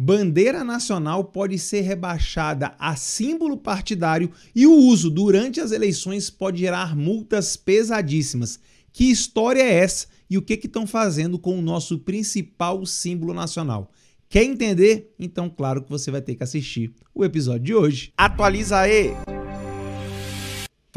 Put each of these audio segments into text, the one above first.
Bandeira nacional pode ser rebaixada a símbolo partidário e o uso durante as eleições pode gerar multas pesadíssimas. Que história é essa e o que estão fazendo com o nosso principal símbolo nacional? Quer entender? Então, claro que você vai ter que assistir o episódio de hoje. Atualiza aí!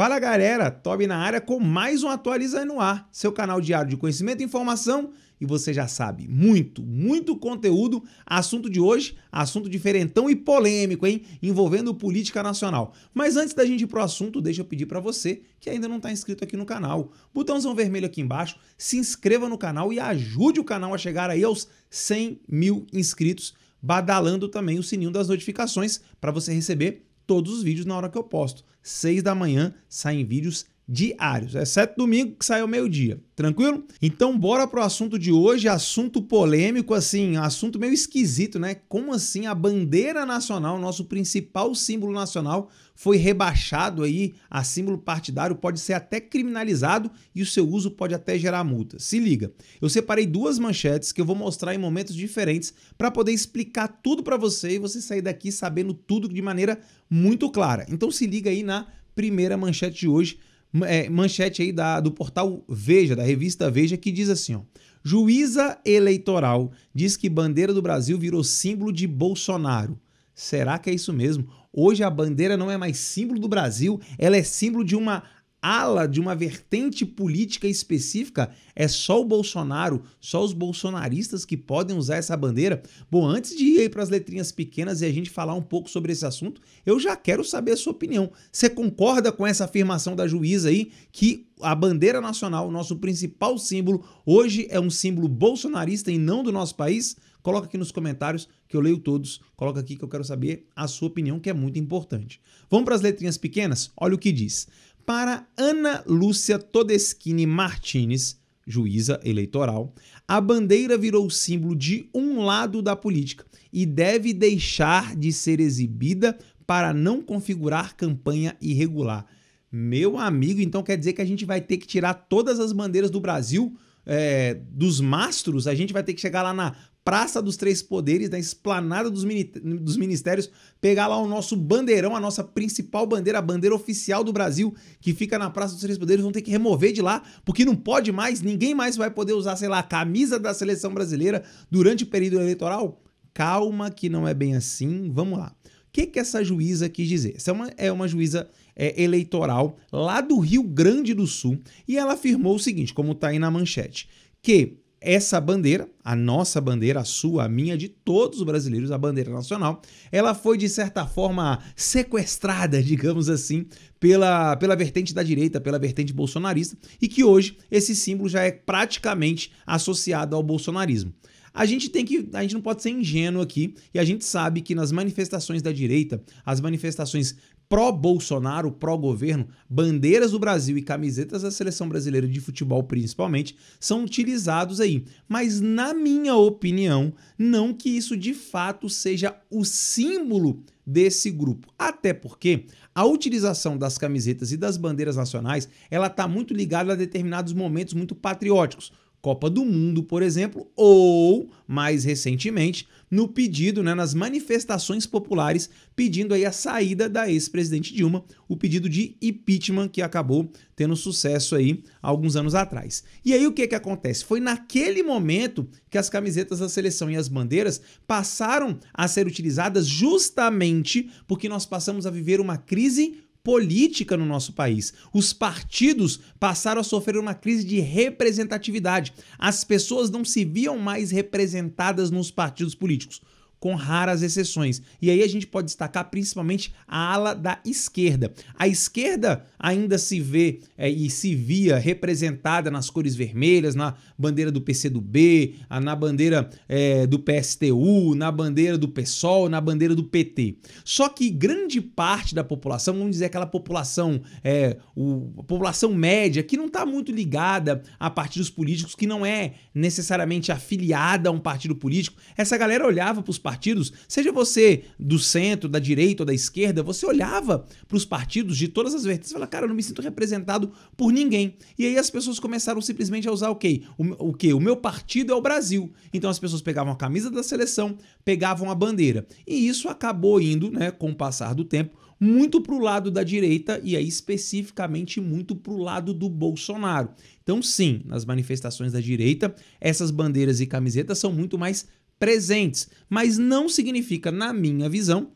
Fala galera, Toby na área com mais um Atualiza no Ar, seu canal diário de conhecimento e informação. E você já sabe, muito, muito conteúdo. Assunto de hoje, assunto diferentão e polêmico, hein? Envolvendo política nacional. Mas antes da gente ir pro assunto, deixa eu pedir para você que ainda não está inscrito aqui no canal. Botãozão vermelho aqui embaixo, se inscreva no canal e ajude o canal a chegar aí aos 100 mil inscritos, badalando também o sininho das notificações para você receber todos os vídeos na hora que eu posto. 6 da manhã saem vídeos diários, exceto é domingo que saiu meio-dia. Tranquilo? Então bora pro assunto de hoje, assunto polêmico assim, assunto meio esquisito, né? Como assim a bandeira nacional, nosso principal símbolo nacional, foi rebaixado aí a símbolo partidário, pode ser até criminalizado e o seu uso pode até gerar multa. Se liga. Eu separei duas manchetes que eu vou mostrar em momentos diferentes para poder explicar tudo para você e você sair daqui sabendo tudo de maneira muito clara. Então se liga aí na primeira manchete de hoje é, manchete aí da, do portal Veja, da revista Veja, que diz assim: ó, juíza eleitoral diz que bandeira do Brasil virou símbolo de Bolsonaro. Será que é isso mesmo? Hoje a bandeira não é mais símbolo do Brasil, ela é símbolo de uma ala de uma vertente política específica, é só o Bolsonaro, só os bolsonaristas que podem usar essa bandeira? Bom, antes de ir para as letrinhas pequenas e a gente falar um pouco sobre esse assunto, eu já quero saber a sua opinião. Você concorda com essa afirmação da juíza aí que a bandeira nacional, o nosso principal símbolo, hoje é um símbolo bolsonarista e não do nosso país? Coloca aqui nos comentários que eu leio todos. Coloca aqui que eu quero saber a sua opinião, que é muito importante. Vamos para as letrinhas pequenas? Olha o que diz para Ana Lúcia Todeschini Martins, juíza eleitoral, a bandeira virou símbolo de um lado da política e deve deixar de ser exibida para não configurar campanha irregular. Meu amigo, então quer dizer que a gente vai ter que tirar todas as bandeiras do Brasil é, dos mastros? A gente vai ter que chegar lá na Praça dos Três Poderes, na Esplanada dos, dos Ministérios, pegar lá o nosso bandeirão, a nossa principal bandeira, a bandeira oficial do Brasil, que fica na Praça dos Três Poderes, vão ter que remover de lá, porque não pode mais, ninguém mais vai poder usar, sei lá, a camisa da seleção brasileira durante o período eleitoral? Calma, que não é bem assim, vamos lá. O que, que essa juíza quis dizer? Essa é uma, é uma juíza é, eleitoral lá do Rio Grande do Sul e ela afirmou o seguinte, como está aí na manchete, que essa bandeira, a nossa bandeira, a sua, a minha, de todos os brasileiros, a bandeira nacional, ela foi de certa forma sequestrada, digamos assim, pela, pela vertente da direita, pela vertente bolsonarista, e que hoje esse símbolo já é praticamente associado ao bolsonarismo. A gente tem que, a gente não pode ser ingênuo aqui e a gente sabe que nas manifestações da direita, as manifestações pró-Bolsonaro, pró-governo, bandeiras do Brasil e camisetas da seleção brasileira de futebol principalmente, são utilizados aí. Mas, na minha opinião, não que isso de fato seja o símbolo desse grupo. Até porque a utilização das camisetas e das bandeiras nacionais, ela está muito ligada a determinados momentos muito patrióticos Copa do Mundo, por exemplo, ou, mais recentemente, no pedido, né, nas manifestações populares, pedindo aí a saída da ex-presidente Dilma, o pedido de impeachment que acabou tendo sucesso aí alguns anos atrás. E aí o que que acontece? Foi naquele momento que as camisetas da seleção e as bandeiras passaram a ser utilizadas justamente porque nós passamos a viver uma crise política no nosso país. Os partidos passaram a sofrer uma crise de representatividade. As pessoas não se viam mais representadas nos partidos políticos com raras exceções. E aí a gente pode destacar principalmente a ala da esquerda. A esquerda ainda se vê é, e se via representada nas cores vermelhas, na bandeira do PCdoB, na bandeira é, do PSTU, na bandeira do PSOL, na bandeira do PT. Só que grande parte da população, vamos dizer aquela população, é, o, a população média, que não está muito ligada a partidos políticos, que não é necessariamente afiliada a um partido político, essa galera olhava para os partidos partidos, seja você do centro, da direita ou da esquerda, você olhava para os partidos de todas as vertentes e falava, cara, eu não me sinto representado por ninguém. E aí as pessoas começaram simplesmente a usar okay, o, o que? O meu partido é o Brasil. Então as pessoas pegavam a camisa da seleção, pegavam a bandeira. E isso acabou indo, né, com o passar do tempo, muito para o lado da direita e aí especificamente muito para o lado do Bolsonaro. Então, sim, nas manifestações da direita, essas bandeiras e camisetas são muito mais presentes, mas não significa, na minha visão,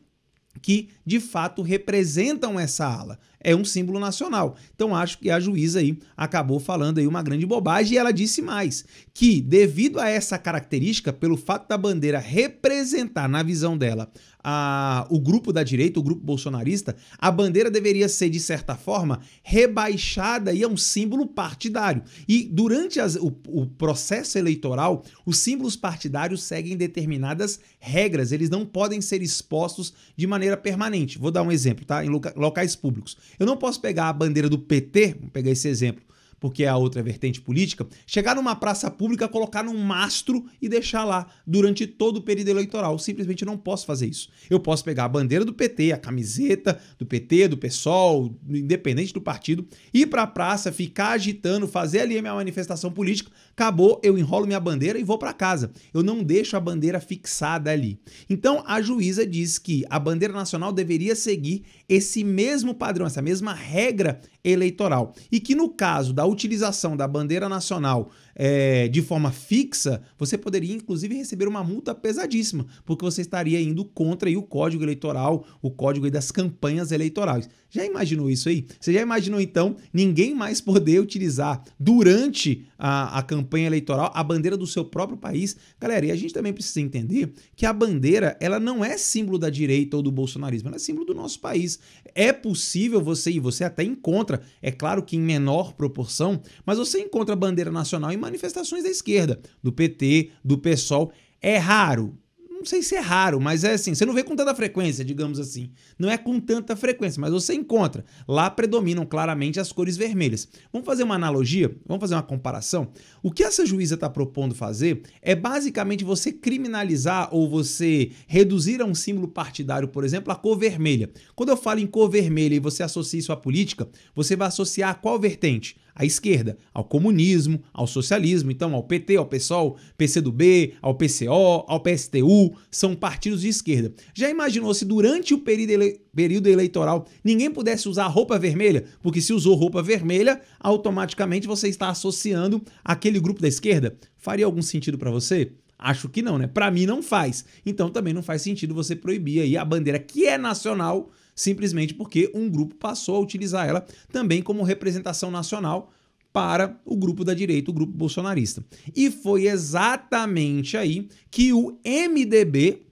que de fato representam essa ala é um símbolo nacional. Então acho que a juíza aí acabou falando aí uma grande bobagem e ela disse mais que devido a essa característica, pelo fato da bandeira representar na visão dela a, o grupo da direita, o grupo bolsonarista, a bandeira deveria ser de certa forma rebaixada e é um símbolo partidário. E durante as, o, o processo eleitoral, os símbolos partidários seguem determinadas regras, eles não podem ser expostos de maneira permanente. Vou dar um exemplo, tá? Em locais públicos. Eu não posso pegar a bandeira do PT, vamos pegar esse exemplo, porque é a outra vertente política, chegar numa praça pública, colocar num mastro e deixar lá durante todo o período eleitoral. simplesmente não posso fazer isso. Eu posso pegar a bandeira do PT, a camiseta do PT, do PSOL, independente do partido, ir pra praça, ficar agitando, fazer ali a minha manifestação política, acabou, eu enrolo minha bandeira e vou para casa. Eu não deixo a bandeira fixada ali. Então a juíza diz que a bandeira nacional deveria seguir esse mesmo padrão, essa mesma regra eleitoral. E que no caso da utilização da bandeira nacional é, de forma fixa, você poderia inclusive receber uma multa pesadíssima, porque você estaria indo contra aí, o código eleitoral, o código das campanhas eleitorais. Já imaginou isso aí? Você já imaginou então ninguém mais poder utilizar durante a, a campanha eleitoral a bandeira do seu próprio país? Galera, e a gente também precisa entender que a bandeira ela não é símbolo da direita ou do bolsonarismo, ela é símbolo do nosso país. É possível você, e você até encontra, é claro que em menor proporção, mas você encontra a bandeira nacional em manifestações da esquerda, do PT, do PSOL. É raro. Não sei se é raro, mas é assim. Você não vê com tanta frequência, digamos assim. Não é com tanta frequência, mas você encontra. Lá predominam claramente as cores vermelhas. Vamos fazer uma analogia? Vamos fazer uma comparação? O que essa juíza está propondo fazer é basicamente você criminalizar ou você reduzir a um símbolo partidário, por exemplo, a cor vermelha. Quando eu falo em cor vermelha e você associa isso à política, você vai associar a qual vertente? à esquerda, ao comunismo, ao socialismo, então ao PT, ao PSOL, PCdoB, ao PCO, ao PSTU, são partidos de esquerda. Já imaginou se durante o período, ele período eleitoral ninguém pudesse usar roupa vermelha? Porque se usou roupa vermelha, automaticamente você está associando aquele grupo da esquerda. Faria algum sentido para você? Acho que não, né? Para mim não faz. Então também não faz sentido você proibir aí a bandeira que é nacional simplesmente porque um grupo passou a utilizar ela também como representação nacional para o grupo da direita, o grupo bolsonarista. E foi exatamente aí que o MDB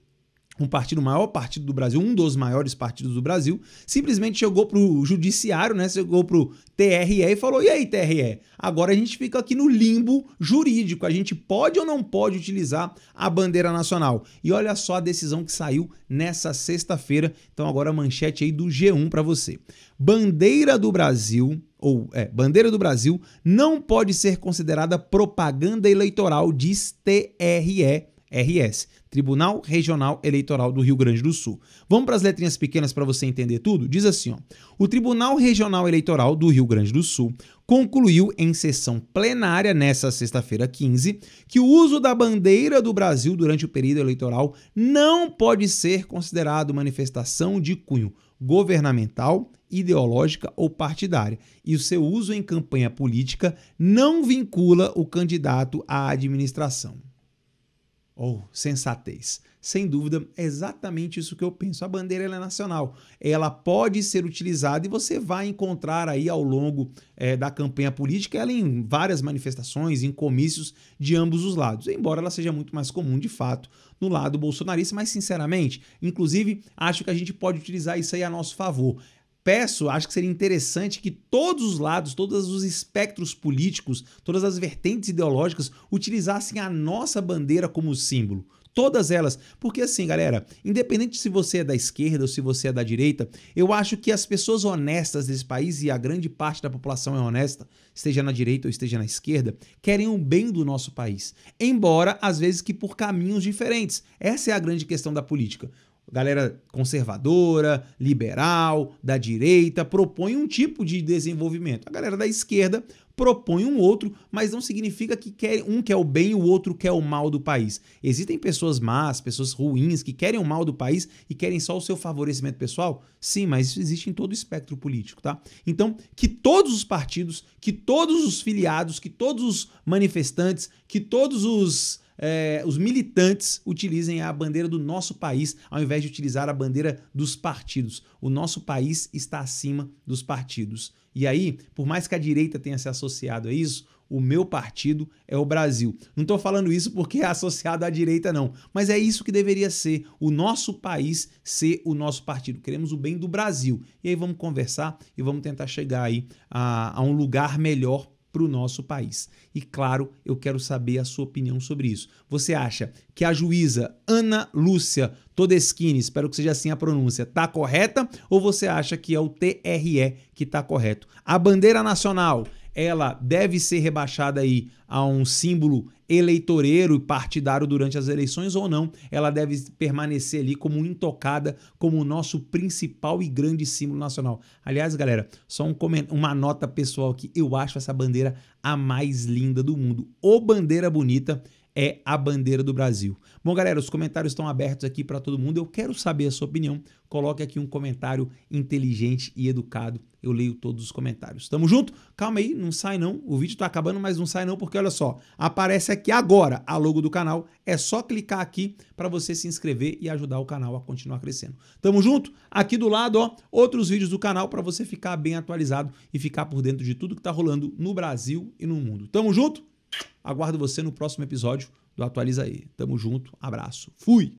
um partido, o maior partido do Brasil, um dos maiores partidos do Brasil, simplesmente chegou pro judiciário, né? Chegou pro TRE e falou: e aí, TRE? Agora a gente fica aqui no limbo jurídico. A gente pode ou não pode utilizar a bandeira nacional. E olha só a decisão que saiu nessa sexta-feira. Então, agora a manchete aí do G1 para você. Bandeira do Brasil ou é, bandeira do Brasil não pode ser considerada propaganda eleitoral, diz TRE RS Tribunal Regional Eleitoral do Rio Grande do Sul. Vamos para as letrinhas pequenas para você entender tudo? Diz assim, ó, o Tribunal Regional Eleitoral do Rio Grande do Sul concluiu em sessão plenária nesta sexta-feira 15 que o uso da bandeira do Brasil durante o período eleitoral não pode ser considerado manifestação de cunho governamental, ideológica ou partidária, e o seu uso em campanha política não vincula o candidato à administração ou oh, sensatez. Sem dúvida, é exatamente isso que eu penso. A bandeira é nacional. Ela pode ser utilizada e você vai encontrar aí ao longo é, da campanha política ela em várias manifestações, em comícios de ambos os lados. Embora ela seja muito mais comum, de fato, no lado bolsonarista, mas sinceramente, inclusive, acho que a gente pode utilizar isso aí a nosso favor peço, acho que seria interessante que todos os lados, todos os espectros políticos, todas as vertentes ideológicas utilizassem a nossa bandeira como símbolo. Todas elas. Porque, assim, galera, independente se você é da esquerda ou se você é da direita, eu acho que as pessoas honestas desse país, e a grande parte da população é honesta, esteja na direita ou esteja na esquerda, querem o bem do nosso país. Embora, às vezes, que por caminhos diferentes. Essa é a grande questão da política galera conservadora, liberal, da direita, propõe um tipo de desenvolvimento. A galera da esquerda propõe um outro, mas não significa que quer, um quer o bem e o outro quer o mal do país. Existem pessoas más, pessoas ruins, que querem o mal do país e querem só o seu favorecimento pessoal? Sim, mas isso existe em todo o espectro político, tá? Então, que todos os partidos, que todos os filiados, que todos os manifestantes, que todos os é, os militantes utilizem a bandeira do nosso país ao invés de utilizar a bandeira dos partidos. O nosso país está acima dos partidos. E aí, por mais que a direita tenha se associado a isso, o meu partido é o Brasil. Não estou falando isso porque é associado à direita, não. Mas é isso que deveria ser o nosso país ser o nosso partido. Queremos o bem do Brasil. E aí vamos conversar e vamos tentar chegar aí a, a um lugar melhor para o nosso país. E claro, eu quero saber a sua opinião sobre isso. Você acha que a juíza Ana Lúcia Todeschini, espero que seja assim a pronúncia, está correta? Ou você acha que é o TRE que está correto? A bandeira nacional ela deve ser rebaixada aí a um símbolo eleitoreiro e partidário durante as eleições ou não, ela deve permanecer ali como intocada, como o nosso principal e grande símbolo nacional. Aliás, galera, só um uma nota pessoal que eu acho essa bandeira a mais linda do mundo. Ô bandeira bonita, é a bandeira do Brasil. Bom, galera, os comentários estão abertos aqui para todo mundo. Eu quero saber a sua opinião. Coloque aqui um comentário inteligente e educado. Eu leio todos os comentários. Tamo junto? Calma aí, não sai não. O vídeo tá acabando, mas não sai não, porque olha só, aparece aqui agora a logo do canal. É só clicar aqui para você se inscrever e ajudar o canal a continuar crescendo. Tamo junto? Aqui do lado, ó, outros vídeos do canal para você ficar bem atualizado e ficar por dentro de tudo que tá rolando no Brasil e no mundo. Tamo junto? Aguardo você no próximo episódio do Atualiza aí. Tamo junto, abraço. Fui!